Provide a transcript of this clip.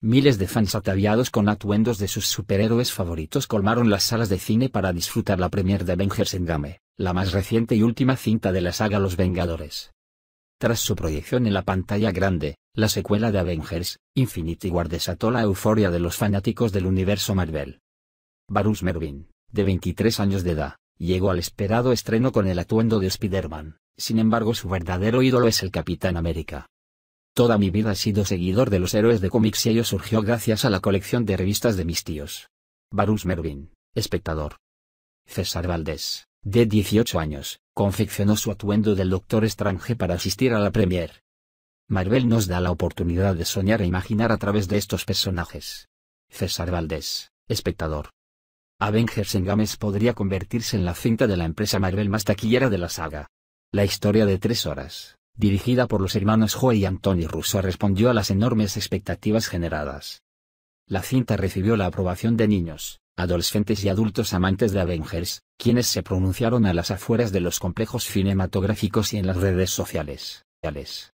Miles de fans ataviados con atuendos de sus superhéroes favoritos colmaron las salas de cine para disfrutar la premiere de Avengers Endgame, la más reciente y última cinta de la saga Los Vengadores. Tras su proyección en la pantalla grande, la secuela de Avengers, Infinity War desató la euforia de los fanáticos del universo Marvel. Barus Mervyn, de 23 años de edad, llegó al esperado estreno con el atuendo de Spider-Man, sin embargo su verdadero ídolo es el Capitán América. Toda mi vida he sido seguidor de los héroes de cómics y ello surgió gracias a la colección de revistas de mis tíos. Barus Mervin, espectador. César Valdés, de 18 años, confeccionó su atuendo del Doctor Strange para asistir a la premier. Marvel nos da la oportunidad de soñar e imaginar a través de estos personajes. César Valdés, espectador. Avengers Games podría convertirse en la cinta de la empresa Marvel más taquillera de la saga. La historia de tres horas dirigida por los hermanos Joe y Anthony Russo respondió a las enormes expectativas generadas. La cinta recibió la aprobación de niños, adolescentes y adultos amantes de Avengers, quienes se pronunciaron a las afueras de los complejos cinematográficos y en las redes sociales.